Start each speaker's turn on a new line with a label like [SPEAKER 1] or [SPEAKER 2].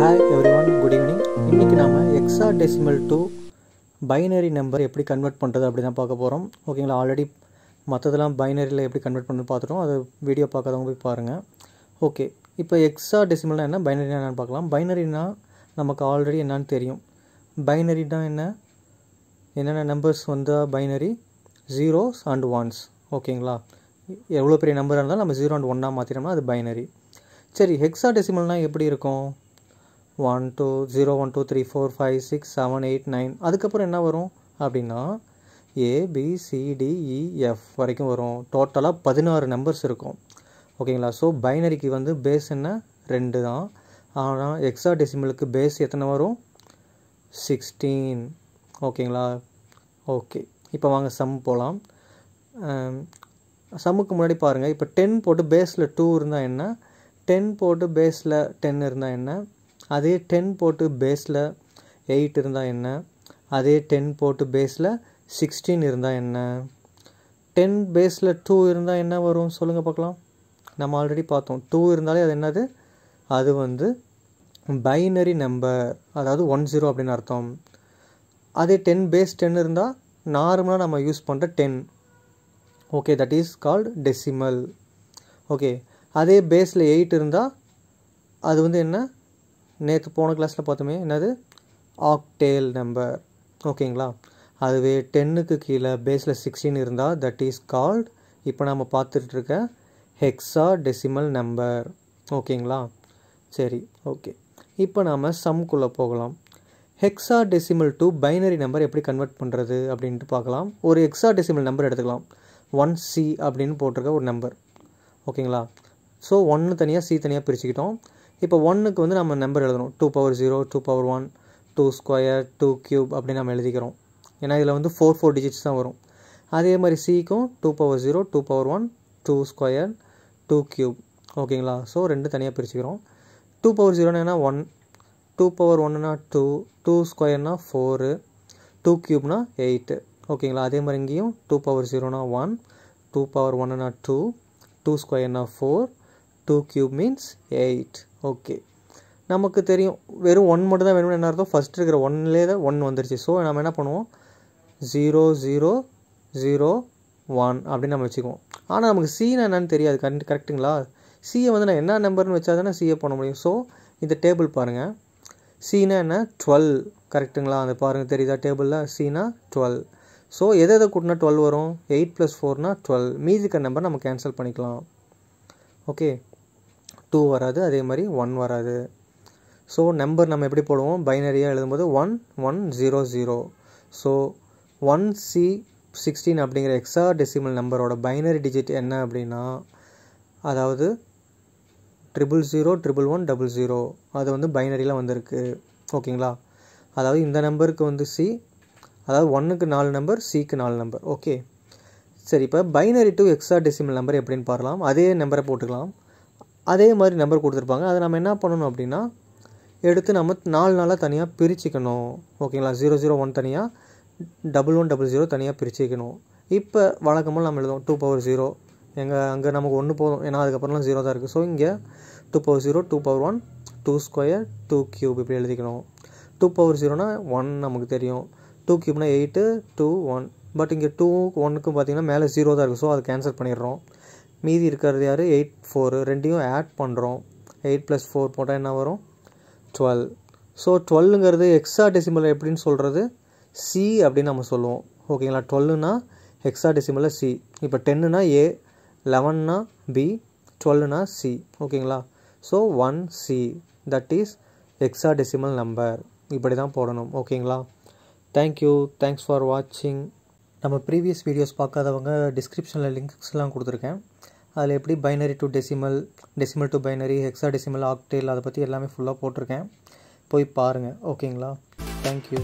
[SPEAKER 1] hi everyone good evening இன்றைக்கி நாம் hexadecimal to binary number எப்படி convert பண்ணுறது அப்படி தான் பார்க்க போகிறோம் ஓகேங்களா ஆல்ரெடி மற்றதெல்லாம் பைனரியில் எப்படி கன்வெர்ட் பண்ணி பார்த்துட்டோம் அது வீடியோ பார்க்காதவங்க போய் பாருங்கள் ஓகே இப்போ எக்ஸா டெசிமல்னா என்ன பைனரினா என்னென்னு பார்க்கலாம் பைனரினா நமக்கு ஆல்ரெடி என்னன்னு தெரியும் பைனரினா என்ன என்னென்ன நம்பர்ஸ் வந்தால் பைனரி ஜீரோஸ் அண்ட் ஒன்ஸ் ஓகேங்களா எவ்வளோ பெரிய நம்பராக இருந்தாலும் நம்ம ஜீரோ அண்ட் ஒன்னாக மாற்றினோம்னா அது பைனரி சரி ஹெக்ஸா டெசிமல்னால் எப்படி இருக்கும் one two zero one two three four five six seven eight nine அதுக்கப்புறம் என்ன வரும் அப்படின்னா ஏபிசிடிஇஎஃப் e, வரைக்கும் வரும் டோட்டலாக பதினாறு நம்பர்ஸ் இருக்கும் ஓகேங்களா ஸோ பைனரிக்கு வந்து பேஸ் என்ன ரெண்டு தான் ஆனால் எக்ஸா டெசிமலுக்கு பேஸ் எத்தனை வரும் சிக்ஸ்டீன் ஓகேங்களா ஓகே இப்போ வாங்க சம் போகலாம் சம்முக்கு முன்னாடி பாருங்கள் இப்போ டென் போட்டு பேஸில் டூ இருந்தால் என்ன டென் போட்டு பேஸில் டென் இருந்தால் என்ன அதே டென் போட்டு பேஸில் எயிட் இருந்தால் என்ன அதே டென் போட்டு பேஸில் சிக்ஸ்டீன் இருந்தால் என்ன டென் பேஸில் டூ இருந்தால் என்ன வரும் சொல்லுங்கள் பார்க்கலாம் நம்ம ஆல்ரெடி பார்த்தோம் டூ இருந்தாலே அது என்னது அது வந்து பைனரி நம்பர் அதாவது ஒன் ஜீரோ அப்படின்னு அர்த்தம் அதே டென் பேஸ் டென் இருந்தால் நார்மலாக நம்ம யூஸ் பண்ணுற ten okay that is called decimal okay அதே பேஸில் எயிட் இருந்தால் அது வந்து என்ன நேற்று போன கிளாஸில் பார்த்தோமே என்னது ஆக்டேல் நம்பர் ஓகேங்களா அதுவே டென்னுக்கு கீழே பேஸில் சிக்ஸ்டீன் இருந்தால் தட் இஸ் கால்ட் இப்போ நம்ம பார்த்துட்ருக்க ஹெக்ஸா டெசிமல் நம்பர் ஓகேங்களா சரி ஓகே இப்போ நாம் சம்குள்ளே போகலாம் hexadecimal to binary number எப்படி கன்வெர்ட் பண்ணுறது அப்படின்ட்டு பார்க்கலாம் ஒரு ஹெக்ஸா டெசிமல் நம்பர் எடுத்துக்கலாம் ஒன் சி அப்படின்னு போட்டிருக்க ஒரு நம்பர் ஓகேங்களா ஸோ ஒன்று தனியாக சி தனியாக பிரிச்சுக்கிட்டோம் இப்போ ஒன்றுக்கு வந்து நம்ம நம்பர் எழுதணும் two power zero two power one two square two cube அப்படின்னு நம்ம எழுதிக்கிறோம் ஏன்னா இதில் வந்து ஃபோர் ஃபோர் டிஜிட்ஸ் தான் வரும் அதே மாதிரி சிக்கும் two power zero two power one two square two cube ஓகேங்களா ஸோ ரெண்டு தனியாக பிரிச்சுக்கிறோம் டூ பவர் ஜீரோனா ஒன் டூ பவர் ஒன்னா டூ டூ ஸ்கொயர்னா ஃபோரு டூ க்யூப்னா எயிட்டு ஓகேங்களா அதே மாதிரி இங்கேயும் டூ பவர் ஜீரோனா ஒன் டூ பவர் ஒன்னா டூ டூ ஸ்கொயர்னா four two cube means eight okay நமக்கு தெரியும் வெறும் ஒன் மட்டும் தான் வேணும்னு என்ன அர்த்தம் ஃபஸ்ட் இருக்கிற ஒன்லே தான் ஒன் வந்துருச்சு ஸோ நம்ம என்ன பண்ணுவோம் ஜீரோ ஜீரோ ஜீரோ ஒன் அப்படின்னு நம்ம வச்சுக்குவோம் ஆனால் நமக்கு சீனா என்னன்னு தெரியாது கரெக்ட் கரெக்டுங்களா சியை வந்து நான் என்ன நம்பர்னு வச்சா தானே சிஏ பண்ண முடியும் ஸோ இந்த டேபிள் பாருங்கள் சீனா என்ன டுவெல் கரெக்டுங்களா அந்த பாருங்கள் தெரியுதா டேபிளில் சீனா டுவெல் ஸோ எதை எதை கூட்டினா டுவெல் வரும் எயிட் ப்ளஸ் ஃபோர்னால் டுவெல் மீதிக்க இருக்கிற நம்பர் நம்ம கேன்சல் பண்ணிக்கலாம் ஓகே டூ வராது அதே மாதிரி ஒன் வராது ஸோ நம்பர் நம்ம எப்படி போடுவோம் பைனரியாக எழுதும்போது one one zero zero so one C sixteen அப்படிங்கிற எக்ஸா டெசிமல் நம்பரோட பைனரி டிஜிட் என்ன அப்படின்னா அதாவது triple zero triple one double zero அது வந்து பைனரியில் வந்திருக்கு ஓகேங்களா அதாவது இந்த நம்பருக்கு வந்து சி அதாவது ஒன்றுக்கு நாலு நம்பர் சிக்கு நாலு நம்பர் ஓகே சரி இப்போ binary to hexadecimal number எப்படின்னு பார்க்கலாம் அதே நம்பரை போட்டுக்கலாம் அதே மாதிரி நம்பர் கொடுத்துருப்பாங்க அதை நம்ம என்ன பண்ணணும் அப்படின்னா எடுத்து நம்ம நாலு நாளாக தனியாக பிரிச்சுக்கணும் ஓகேங்களா ஜீரோ ஜீரோ ஒன் தனியாக டபுள் ஒன் டபுள் ஜீரோ தனியாக பிரிச்சுக்கணும் இப்போ வழக்கமாக நம்ம எழுதுவோம் டூ பவர் ஜீரோ எங்கள் அங்கே நமக்கு ஒன்று போதும் ஏன்னா அதுக்கப்புறம்லாம் ஜீரோ தான் இருக்குது ஸோ இங்கே two power zero two power one two square two cube இப்படி எழுதிக்கணும் டூ பவர் ஜீரோனா ஒன் நமக்கு தெரியும் டூ க்யூப்னா எயிட்டு டூ ஒன் பட் இங்கே டூ ஒன்னுக்கும் பார்த்தீங்கன்னா மேலே ஜீரோ தான் இருக்குது ஸோ அதை கேன்சல் பண்ணிடுறோம் மீதி இருக்கிறது யார் எயிட் ஃபோரு ரெண்டையும் ஆட் பண்ணுறோம் எயிட் ப்ளஸ் ஃபோர் போட்டால் என்ன வரும் டுவெல் ஸோ டுவெல்லுங்கிறது எக்ஸா டெசிமலில் எப்படின்னு சொல்கிறது சி அப்படின்னு நம்ம சொல்லுவோம் ஓகேங்களா டுவெல்லுனா எக்ஸா டெசிமலில் சி இப்போ டென்னுனா ஏ லெவன்னா பி டுவெல்னா சி ஓகேங்களா so one C that is hexadecimal number இப்படி தான் போடணும் ஓகேங்களா தேங்க்யூ தேங்க்ஸ் ஃபார் வாட்சிங் நம்ம ப்ரீவியஸ் வீடியோஸ் பார்க்காதவங்க டிஸ்கிரிப்ஷனில் லிங்க்ஸ்லாம் கொடுத்துருக்கேன் அதில் எப்படி binary to decimal decimal to binary hexadecimal octal அதை பற்றி எல்லாமே ஃபுல்லாக போட்டிருக்கேன் போய் பாருங்கள் ஓகேங்களா தேங்க்யூ